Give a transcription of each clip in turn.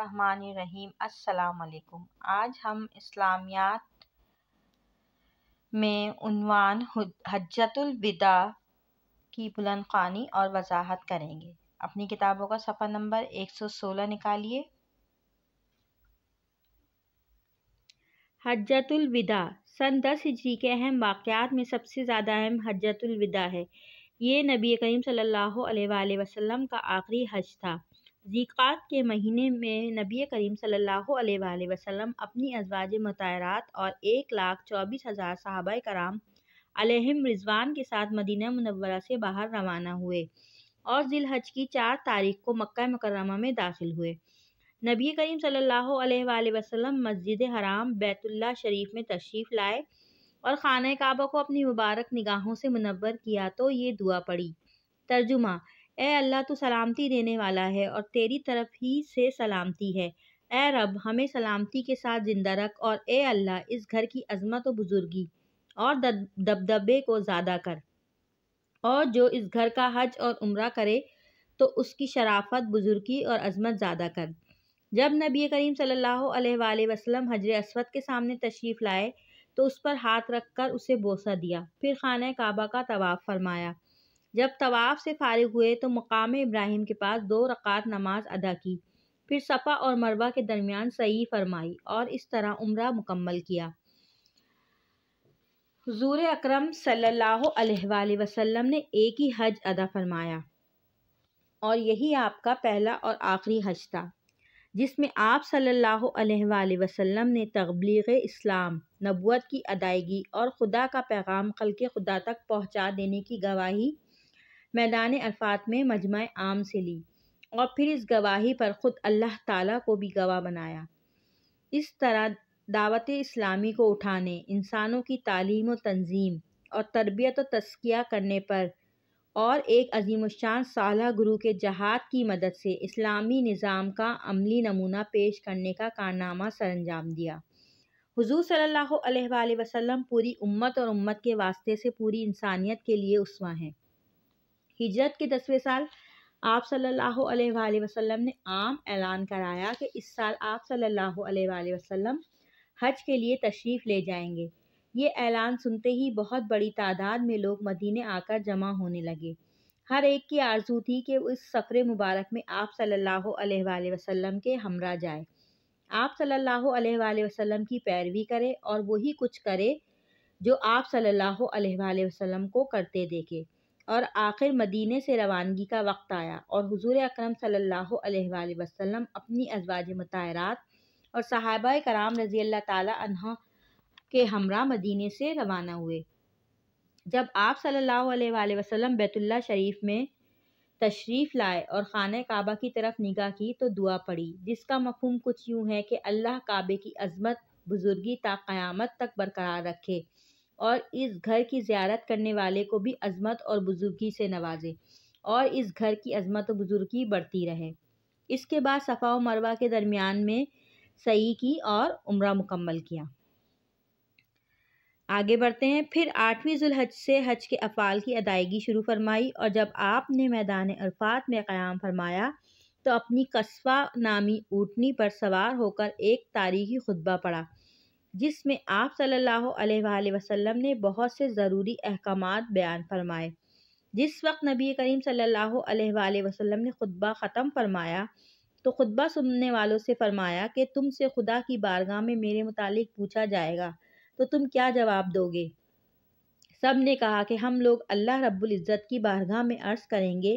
अस्सलाम वालेकुम आज हम इस्लामियात में उनवान हजतुल विदा की बुलंद खानी और वजाहत करेंगे अपनी किताबों का सफ़ा नंबर 116 निकालिए हजतुल विदा सन दस हिजरी के अहम वाक़ात में सबसे ज़्यादा अहम हजतुल विदा है ये नबी करीम सल्लल्लाहु अलैहि वसल्लम का आखिरी हज था ज़ीक़ात के महीने में नबी करीम सल्लल्लाहु अलैहि वसल्लम अपनी अजवाज मतहरात और एक लाख चौबीस हज़ार साहब कराम अलहम रिजवान के साथ मदीना मनवरा से बाहर रवाना हुए और जिलहज की चार तारीख को मक् मकरमा में दाखिल हुए नबी करीम सल्ला अलैहि मस्जिद हराम बैतुल्ला शरीफ में तशरीफ़ लाए और ख़ान काबा को अपनी मुबारक निगाहों से मुनवर किया तो ये दुआ पड़ी तर्जुमा ए अल्लाह तो सलामती देने वाला है और तेरी तरफ ही से सलामती है ए रब हमें सलामती के साथ ज़िंदा रख और ए अल्लाह इस घर की अजमत व बुज़ुर्गी और दबदबे को ज़्यादा कर और जो इस घर का हज और उम्र करे तो उसकी शराफत बुज़ुर्गी और अजमत ज़्यादा कर जब नबी करीम सल्लल्लाहु अलैहि वसल्लम हजर असवद के सामने तशरीफ़ लाए तो उस पर हाथ रख कर उसे बोसा दिया फिर खाना काबा का तवाफ़ फरमाया जब तवाफ़ से फ़ारिग हुए तो मकाम इब्राहिम के पास दो रकात नमाज अदा की फिर सफ़ा और मरवा के दरमियान सही फरमाई और इस तरह उम्र मुकम्मल किया हजूर अक्रम सल्लल्लाहु अलैहि वसल्लम ने एक ही हज अदा फरमाया और यही आपका पहला और आखिरी हज था जिसमें आप सल्लल्लाहु अलैहि वसल्लम ने तबलीग इस्लाम नबूत की अदायगी और खुदा का पैगाम खल के खुदा तक पहुँचा देने की गवाही मैदान अरफात में मजमा आम से ली और फिर इस गवाही पर ख़ुद अल्लाह ताला को भी गवाह बनाया इस तरह दावत इस्लामी को उठाने इंसानों की तालीम व तंजीम और तरबियत व तस्किया करने पर और एक अजीम शान साला गुरु के जहाद की मदद से इस्लामी निज़ाम का अमली नमूना पेश करने का कारनामा सरंजाम दिया हुजूर सल्लल्लाहु अलैहि वसल्लम पूरी उम्मत और उम्मत के वास्ते से पूरी इंसानियत के लिए उसवा हैं हिजरत के दसवें साल आप सल्लल्लाहु अलैहि वसल्लम ने आम ऐलान कराया कि इस साल आप सल्लल्लाहु अलैहि वसल्लम हज के लिए तशरीफ़ ले जाएंगे ये ऐलान सुनते ही बहुत बड़ी तादाद में लोग मदीने आकर जमा होने लगे हर एक की आरजू थी कि इस सफ़र मुबारक में आप सल्लल्लाहु अलैहि वसल्लम के हमरा जाए आप सल्लल्लाहु अलैहि वसल्लम की पैरवी करे और वही कुछ करे जो आप सल्लल्लाहु अलैहि वसल्लम को करते देखे और आखिर मदीने से रवानगी का वक्त आया और हुजूर अकरम सल्लल्लाहु अलैहि वसल्लम अपनी अजवाज मतहरात और साहबा कराम रज़ी अल्लाह ताली के हमरा मदीने से रवाना हुए जब आप सल्लल्लाहु अलैहि वसल्लम बैतुल्ला शरीफ में तशरीफ़ लाए और ख़ान काबा की तरफ निगाह की तो दुआ पड़ी जिसका मफहम कुछ यूँ है कि अल्लाह काबे की अजमत बुज़ुर्गी ता तक बरकरार रखे और इस घर की ज्यारत करने वाले को भी अजमत और बुजुर्गी से नवाजे और इस घर की अजमत और बुजुर्गी बढ़ती रहे इसके बाद सफ़ा व मरवा के दरमियान में सही की और उम्र मुकम्मल किया आगे बढ़ते हैं फिर आठवीं जुलहज से हज के अफ़ाल की अदायगी शुरू फरमाई और जब आपने मैदान अरफात में क़्याम फरमाया तो अपनी कस्बा नामी ऊटनी पर सवार होकर एक तारीखी खुतबा पढ़ा जिसमें आप सल्लल्लाहु अलैहि वसल्लम ने बहुत से ज़रूरी अहकाम बयान फरमाए जिस वक्त नबी करीम सल्लल्लाहु अलैहि वसल्लम ने खुतबा ख़त्म फरमाया तो खुतबा सुनने वालों से फरमाया कि तुमसे खुदा की बारगाह में मेरे मुतालिक पूछा जाएगा तो तुम क्या जवाब दोगे सब ने कहा कि हम लोग अल्लाह रब्बुल की बारगाह में अर्ज़ करेंगे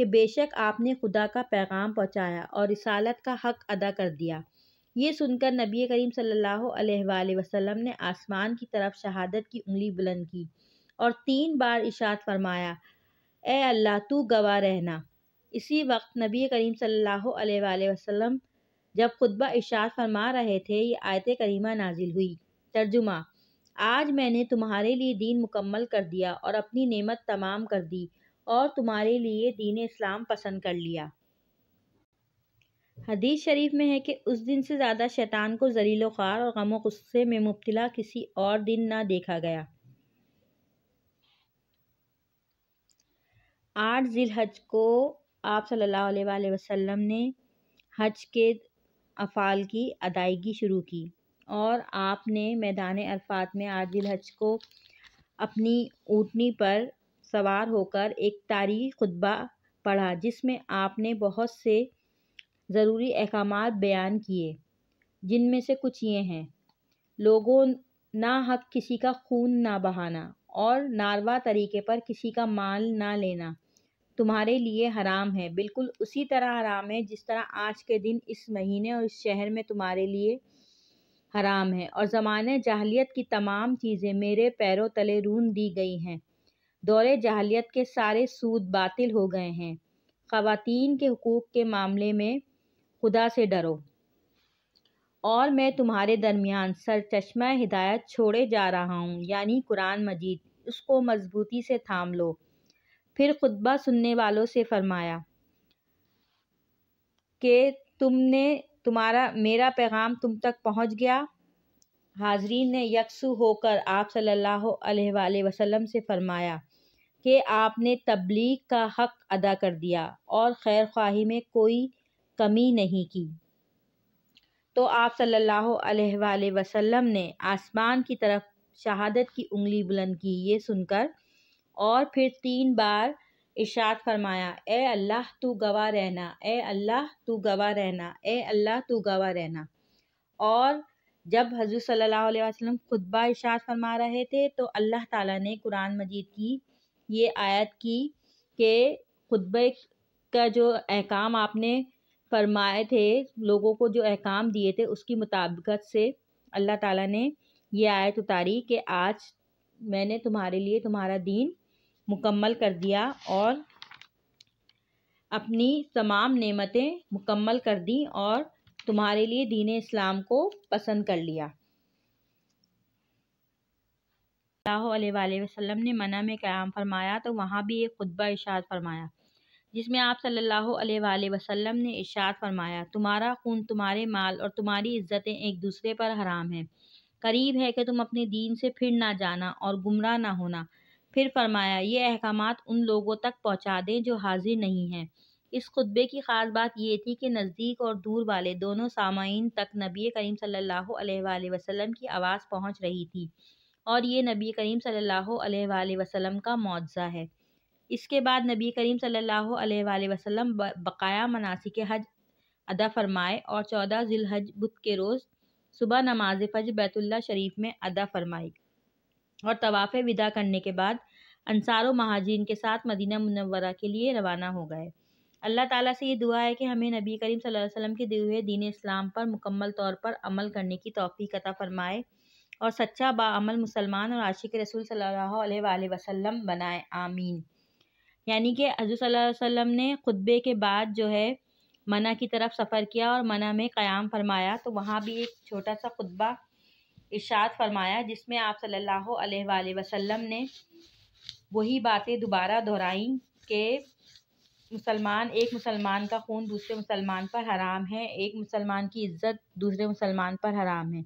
कि बेशक आपने खुदा का पैगाम पहुँचाया और रिसालत का हक अदा कर दिया ये सुनकर नबी करीम सल्लल्लाहु अलैहि वसल्लम ने आसमान की तरफ शहादत की उंगली बुलंद की और तीन बार इशात फरमाया ए अल्लाह तू गवाह रहना इसी वक्त नबी करीम सल्लल्लाहु अलैहि वसल्लम जब खुतबा इशात फरमा रहे थे ये आयत करीमा नाजिल हुई तर्जुमा आज मैंने तुम्हारे लिए दीन मुकम्मल कर दिया और अपनी नेमत तमाम कर दी और तुम्हारे लिए दीन इस्लाम पसंद कर लिया हदीस शरीफ में है कि उस दिन से ज़्यादा शैतान को जलील ख़ार और गम गुस्से में मुबतला किसी और दिन ना देखा गया आठ जिलहज को आप सल्लल्लाहु अलैहि वसल्लम ने हज के अफ़ाल की अदायगी शुरू की और आपने मैदान अरफात में आठ जिलहज को अपनी ऊँटनी पर सवार होकर एक तारीख खुतबा पढ़ा जिसमें आपने बहुत से ज़रूरी अहकाम बयान किए जिनमें से कुछ ये हैं लोगों ना हक किसी का खून ना बहाना और नारवा तरीके पर किसी का माल ना लेना तुम्हारे लिए हराम है बिल्कुल उसी तरह हराम है जिस तरह आज के दिन इस महीने और इस शहर में तुम्हारे लिए हराम है और ज़माने जाहलीत की तमाम चीज़ें मेरे पैरों तले रून दी गई हैं दौरे जाहलीत के सारे सूद बातिल हो गए हैं ख़वातीन के हकूक़ के मामले में खुदा से डरो और मैं तुम्हारे दरमियान चश्मा हिदायत छोड़े जा रहा हूँ यानी कुरान मजीद उसको मजबूती से थाम लो फिर खुतबा सुनने वालों से फरमाया कि तुमने तुम्हारा मेरा पैगाम तुम तक पहुँच गया हाजरीन ने यकसू होकर आप सल्लल्लाहु अलैहि वसल्लम से फरमाया कि आपने तबलीग का हक अदा कर दिया और खैर ख्वाही में कोई कमी नहीं की तो आप सल्लल्लाहु अलैहि वसल्लम ने आसमान की तरफ शहादत की उंगली बुलंद की ये सुनकर और फिर तीन बार इशाद फरमाया ए अल्लाह तू गवा रहना ए अल्लाह तू गवा रहना ए अल्लाह तू गवा रहना और जब हजूर सल्लल्लाहु अलैहि वसल्लम खुतबा इशाद फरमा रहे थे तो अल्लाह ताला ने कुरान मजीद की ये आयत की कि खुतबे का जो अहकाम आपने फरमाए थे लोगों को जो अहकाम दिए थे उसकी मुताबिकत से अल्लाह ताला ने यह आयत उतारी कि आज मैंने तुम्हारे लिए तुम्हारा दीन मुकम्मल कर दिया और अपनी तमाम नेमतें मुकम्मल कर दी और तुम्हारे लिए दीन इस्लाम को पसंद कर लिया वसल्लम ने मना में क्याम फरमाया तो वहाँ भी एक खुतबा इशाद फरमाया जिसमें आप सल्लल्लाहु अलैहि वसल्लम ने इशात फरमाया तुम्हारा खून तुम्हारे माल और तुम्हारी इज्जतें एक दूसरे पर हराम हैं करीब है कि तुम अपने दीन से फिर ना जाना और गुमराह ना होना फिर फरमाया ये अहकाम उन लोगों तक पहुँचा दें जो हाजिर नहीं हैं इस खुतबे की ख़ास बात यह थी कि नज़दीक और दूर वाले दोनों सामाइन तक नबी करीम सल्लल्लाहु अलैहि वसल्लम की आवाज़ पहुंच रही थी और ये नबी करीम सल्लल्लाहु अलैहि वसल्लम का मुआवजा है इसके बाद नबी करीम सल्लल्लाहु अलैहि वसल्लम बकाया मनासी के हज अदा फरमाए और चौदह जिलहज बुध के रोज़ सुबह नमाज फज बैतुल्ला शरीफ में अदा फरमाई और तवाफ़ विदा करने के बाद अनसार व महाजीन के साथ मदीना मुनवरा के लिए रवाना हो गए अल्लाह ताला से ये दुआ है कि हमें नबी करीम सल्लल्लाहु अलैहि वसल्लम के दिए हुए दीन इस्लाम पर मुकम्मल तौर पर अमल करने की तोफ़ी अता फ़रमाए और सच्चा बामल मुसलमान और आशिक रसूल सल्लल्लाहु अलैहि वसल्लम बनाए आमीन यानी कि हजू वसम ने खुतबे के बाद जो है मना की तरफ सफ़र किया और मना में क़याम फरमाया तो वहाँ भी एक छोटा सा खुतबा इर्शाद फरमाया जिसमें आप सल्ला वसम ने वही बातें दोबारा दोहराई कि मुसलमान एक मुसलमान का खून दूसरे मुसलमान पर हराम है एक मुसलमान की इज़्ज़त दूसरे मुसलमान पर हराम है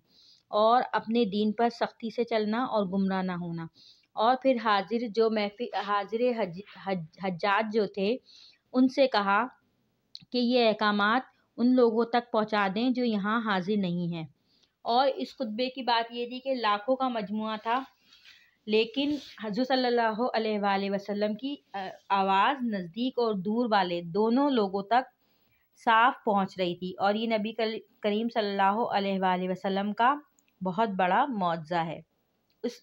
और अपने दीन पर सख्ती से चलना और गुमराह ना होना और फिर हाजिर जो महफी हाजिर हज, हज, हजाज जो थे उनसे कहा कि ये अहकाम उन लोगों तक पहुंचा दें जो यहाँ हाजिर नहीं हैं और इस खुतबे की बात ये थी कि लाखों का मजमू था लेकिन हजू सल्ला वसलम की आवाज़ नज़दीक और दूर वाले दोनों लोगों तक साफ पहुंच रही थी और ये नबी करीम सल्लल्लाहु अलैहि वसल्लम का बहुत बड़ा मुआवजा है उस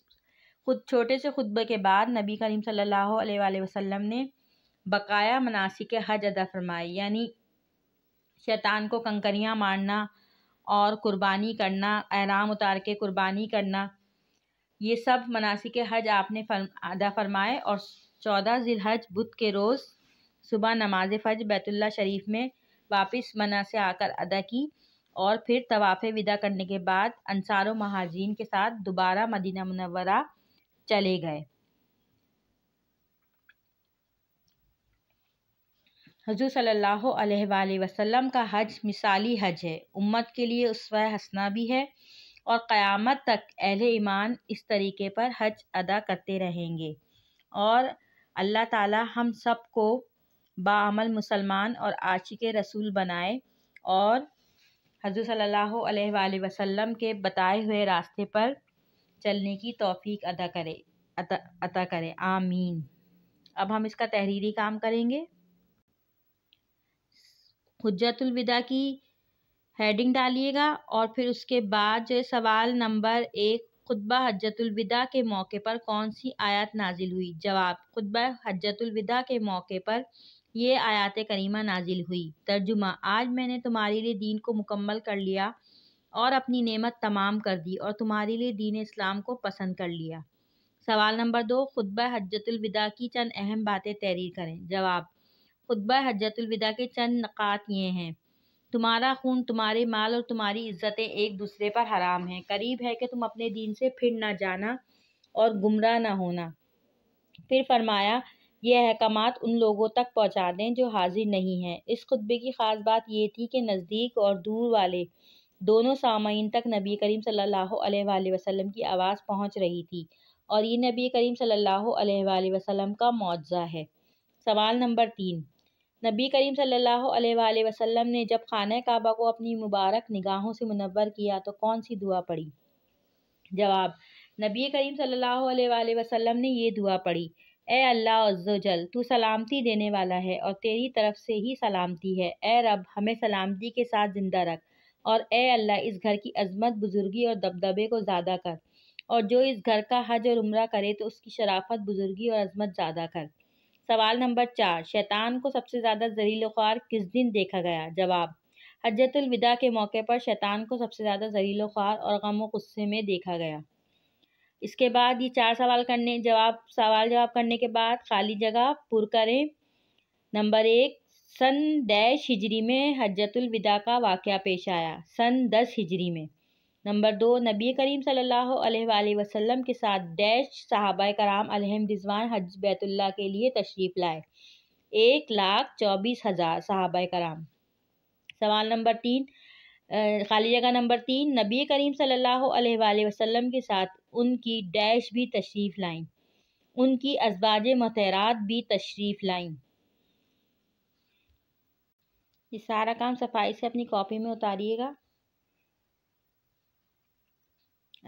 खुद छोटे से खुतबे के बाद नबी करीम सल्लल्लाहु अलैहि वसल्लम ने बकाया के हज अदा फरमाई यानी शैतान को कंकरियाँ मारना और कुर्बानी करना आराम उतार के कुर्बानी करना ये सब मनासिक हज आपने फर्म अदा फरमाए और चौदह हज बुध के रोज़ सुबह नमाज फज बैतुल्ला शरीफ में वापस मना से आकर अदा की और फिर तवाफ़ विदा करने के बाद अनसार महाजीन के साथ दोबारा मदीना मनवरा चले गए हजू सल्ला अलैहि वसल्लम का हज मिसाली हज है उम्मत के लिए उसवा हसना भी है और क़यामत तक अहल ईमान इस तरीके पर हज अदा करते रहेंगे और अल्लाह ताला हम सब को बामल मुसलमान और आशिक रसूल बनाए और हजू सल्ला वसलम वसल्लम के बताए हुए रास्ते पर चलने की तौफीक अदा करे अता अता करे आमीन अब हम इसका तहरीरी काम करेंगे हजतुल विदा की हेडिंग डालिएगा और फिर उसके बाद जो सवाल नंबर एक खुतबा हजतुलविदा के मौके पर कौन सी आयत नाजिल हुई जवाब खुतबा हजतुलविदा के मौके पर ये आयात करीमा नाजिल हुई तर्जुमा आज मैंने तुम्हारे लिए दीन को मुकम्मल कर लिया और अपनी नेमत तमाम कर दी और तुम्हारे लिए दीन इस्लाम को पसंद कर लिया सवाल नंबर दो खुतब हजतलविदा की चंद अहम बातें तहरीर करें जवाब खुतब हजतलविदा के चंद नक़ात ये हैं तुम्हारा खून तुम्हारे माल और तुम्हारी इज्जतें एक दूसरे पर हराम हैं करीब है कि तुम अपने दीन से फिर ना जाना और गुमराह ना होना फिर फरमाया ये अहकाम उन लोगों तक पहुँचा दें जो हाजिर नहीं हैं इस खुतबे की ख़ास बात ये थी कि नज़दीक और दूर वाले दोनों सामीन तक नबी करीम सल्ला वसलम की आवाज़ पहुँच रही थी और ये नबी करीम सल्ला वसम का मुआवजा है सवाल नंबर तीन नबी करीम सल्ला वसलम ने जब खाना काबा को अपनी मुबारक निगाहों से मुनवर किया तो कौन सी दुआ पढ़ी जवाब नबी करीम सल्ला वसम ने यह दुआ पढ़ी ए अल्लाह अज्जल तू सलामती देने वाला है और तेरी तरफ से ही सलामती है ए रब हमें सलामती के साथ ज़िंदा रख और ए अल्लाह इस घर की अजमत बुज़ुर्गी और दबदबे को ज़्यादा कर और जो इस घर का हज और उम्र करे तो उसकी शराफत बुज़ुर्गी और अजमत ज़्यादा कर सवाल नंबर चार शैतान को सबसे ज़्यादा जहरील ख्वार किस दिन देखा गया जवाब हजरतलविदा के मौके पर शैतान को सबसे ज़्यादा जहरील ख्वार और गम गुस्से में देखा गया इसके बाद ये चार सवाल करने जवाब सवाल जवाब करने के बाद खाली जगह पुर करें नंबर एक सन दैश हिजरी में हजतुलविदा का वाक़ पेश आया सन दस हिजरी में नंबर दो नबी करीम सल्लल्लाहु अलैहि वसल्लम के साथ डैश साहबा कराम अलहम रिजवान हज बैतुल्ला के लिए तशरीफ़ लाए एक लाख चौबीस हज़ार साहबा कराम सवाल नंबर तीन खाली जगह नंबर तीन नबी करीम सल्लल्लाहु अलैहि वसल्लम के साथ उनकी डैश भी तशरीफ़ लाएं उनकी असबाज महतरात भी तशरीफ़ लाएं ये सारा काम सफाई से अपनी कॉपी में उतारिएगा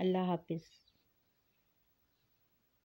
अल्लाह हाफिज़